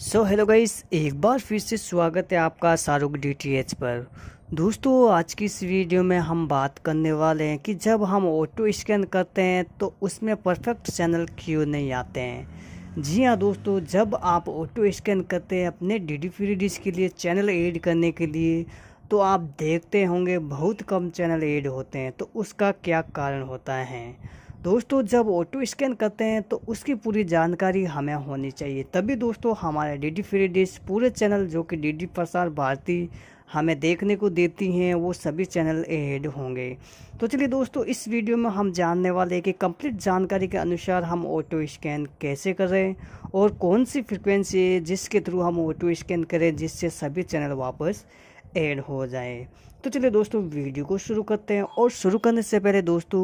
so hello guys एक बार फिर से स्वागत है आपका शाहरुख डी पर दोस्तों आज की इस वीडियो में हम बात करने वाले हैं कि जब हम ऑटो स्कैन करते हैं तो उसमें परफेक्ट चैनल क्यों नहीं आते हैं जी हाँ दोस्तों जब आप ऑटो स्कैन करते हैं अपने डी डी फ्री डिश के लिए चैनल ऐड करने के लिए तो आप देखते होंगे बहुत कम चैनल ऐड होते हैं तो उसका क्या कारण होता है दोस्तों जब ऑटो स्कैन करते हैं तो उसकी पूरी जानकारी हमें होनी चाहिए तभी दोस्तों हमारे डी डी फ्री डिश पूरे चैनल जो कि डी डी प्रसार भारती हमें देखने को देती हैं वो सभी चैनल एड होंगे तो चलिए दोस्तों इस वीडियो में हम जानने वाले हैं कि कंप्लीट जानकारी के अनुसार हम ऑटो स्कैन कैसे करें और कौन सी फ्रिक्वेंसी है जिसके थ्रू हम ऑटो स्कैन करें जिससे सभी चैनल वापस ऐड हो जाए तो चलिए दोस्तों वीडियो को शुरू करते हैं और शुरू करने से पहले दोस्तों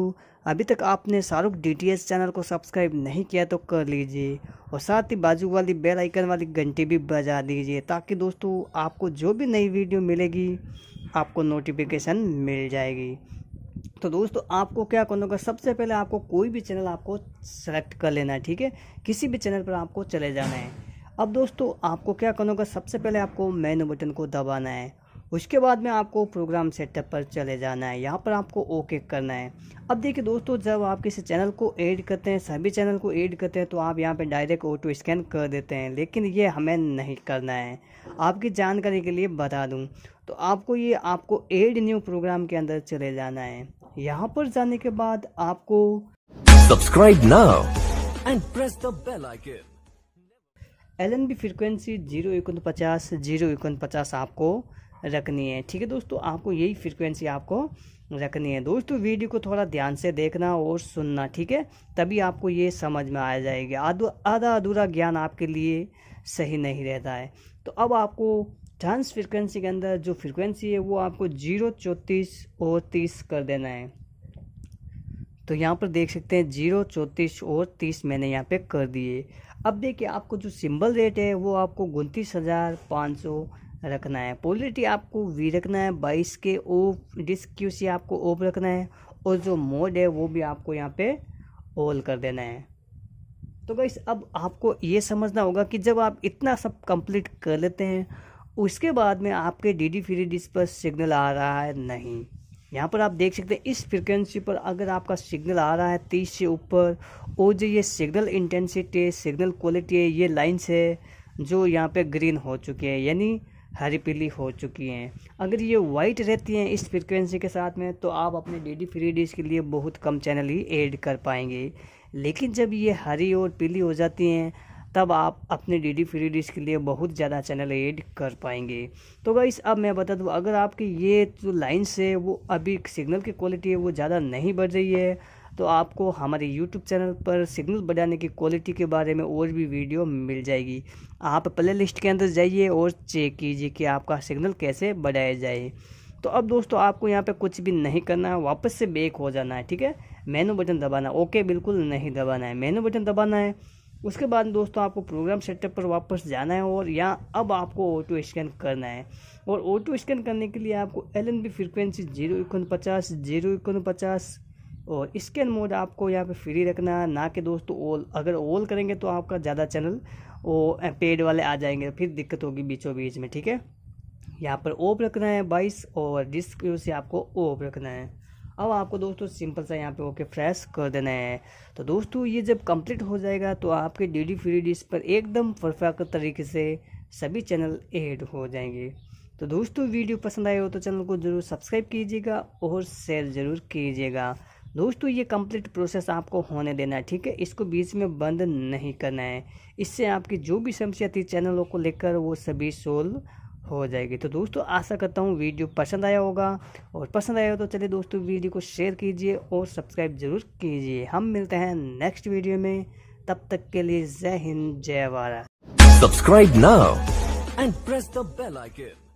अभी तक आपने शाहरुख डी चैनल को सब्सक्राइब नहीं किया तो कर लीजिए और साथ ही बाजू वाली बेल आइकन वाली घंटी भी बजा दीजिए ताकि दोस्तों आपको जो भी नई वीडियो मिलेगी आपको नोटिफिकेशन मिल जाएगी तो दोस्तों आपको क्या करना होगा सबसे पहले आपको कोई भी चैनल आपको सेलेक्ट कर लेना है ठीक है किसी भी चैनल पर आपको चले जाना है अब दोस्तों आपको क्या करना होगा सबसे पहले आपको मेनू बटन को दबाना है उसके बाद में आपको प्रोग्राम सेटअप पर चले जाना है यहाँ पर आपको ओके करना है अब देखिए दोस्तों जब आप किसी चैनल को ऐड करते हैं सभी चैनल को ऐड करते हैं तो आप यहाँ पर डायरेक्ट ऑटो स्कैन कर देते हैं लेकिन ये हमें नहीं करना है आपकी जानकारी के लिए बता दूँ तो आपको ये आपको एड न्यू प्रोग्राम के अंदर चले जाना है यहाँ पर जाने के बाद आपको subscribe now and press the bell icon L N B frequency zero इक्वन पचास जीरो इक्वन पचास आपको रखनी है ठीक है दोस्तों आपको यही फ्रिक्वेंसी आपको रखनी है दोस्तों वीडियो को थोड़ा ध्यान से देखना और सुनना ठीक है तभी आपको ये समझ में आ जाएगी आधा अधूरा ज्ञान आपके लिए सही नहीं रहता है तो अब आपको ट्रांस फ्रिक्वेंसी के अंदर जो फ्रिक्वेंसी है वो आपको जीरो चौंतीस और तीस कर देना है तो यहाँ पर देख सकते हैं जीरो चौंतीस और तीस मैंने यहाँ पे कर दिए अब देखिए आपको जो सिंबल रेट है वो आपको उनतीस हज़ार पाँच सौ रखना है पोलिटी आपको वी रखना है बाईस के ओ डिस्क क्यू सी आपको ओप रखना है और जो मोड है वो भी आपको यहाँ पे ऑल कर देना है तो गाइस अब आपको ये समझना होगा कि जब आप इतना सब कंप्लीट कर लेते हैं उसके बाद में आपके डी डी फ्री डिस्क पर सिग्नल आ रहा है नहीं यहाँ पर आप देख सकते हैं इस फ्रिक्वेंसी पर अगर आपका सिग्नल आ रहा है तीस से ऊपर और जो ये सिग्नल इंटेंसिटी है सिग्नल क्वालिटी है ये लाइन्स है जो यहाँ पे ग्रीन हो चुके हैं यानी हरी पीली हो चुकी हैं अगर ये वाइट रहती हैं इस फ्रिक्वेंसी के साथ में तो आप अपने डेली फ्री डिश के लिए बहुत कम चैनल ही ऐड कर पाएंगे लेकिन जब ये हरी और पीली हो जाती हैं तब आप अपने डी डी फ्री डिश के लिए बहुत ज़्यादा चैनल ऐड कर पाएंगे तो गाइस अब मैं बता दूँ अगर आपकी ये जो लाइन्स है वो अभी सिग्नल की क्वालिटी है वो ज़्यादा नहीं बढ़ रही है तो आपको हमारे यूट्यूब चैनल पर सिग्नल बढ़ाने की क्वालिटी के बारे में और भी वीडियो मिल जाएगी आप प्ले लिस्ट के अंदर जाइए और चेक कीजिए कि आपका सिग्नल कैसे बढ़ाया जाए तो अब दोस्तों आपको यहाँ पे कुछ भी नहीं करना है वापस से बेक हो जाना है ठीक है मेनू बटन दबाना ओके बिल्कुल नहीं दबाना है मेनू बटन दबाना है उसके बाद दोस्तों आपको प्रोग्राम सेटअप पर वापस जाना है और यहाँ अब आपको ऑटो स्कैन करना है और ऑटो स्कैन करने के लिए आपको L N B frequency zero इक्वन पचास जीरो इक्वन पचास और इसके मोड आपको यहाँ पे फ्री रखना ना कि दोस्तों ओल अगर ओल करेंगे तो आपका ज़्यादा चैनल वो पेड वाले आ जाएंगे फिर दिक्कत होगी बीचों बीच में ठीक है यहाँ पर ओप रखना है बाईस और डिस्क से आपको ओप रखना है अब आपको दोस्तों सिंपल सा यहाँ पे ओके फ्रेश कर देना है तो दोस्तों ये जब कंप्लीट हो जाएगा तो आपके डी डी फ्री डिश पर एकदम परफेक्ट तरीके से सभी चैनल ऐड हो जाएंगे तो दोस्तों वीडियो पसंद आए हो तो चैनल को ज़रूर सब्सक्राइब कीजिएगा और शेयर ज़रूर कीजिएगा दोस्तों ये कंप्लीट प्रोसेस आपको होने देना है ठीक है इसको बीच में बंद नहीं करना है इससे आपकी जो भी समस्या थी चैनलों को लेकर वो सभी सोल्व हो जाएगी तो दोस्तों आशा करता हूँ वीडियो पसंद आया होगा और पसंद आया हो तो चलिए दोस्तों वीडियो को शेयर कीजिए और सब्सक्राइब ज़रूर कीजिए हम मिलते हैं नेक्स्ट वीडियो में तब तक के लिए जय हिंद जय Bharat subscribe now and press the bell icon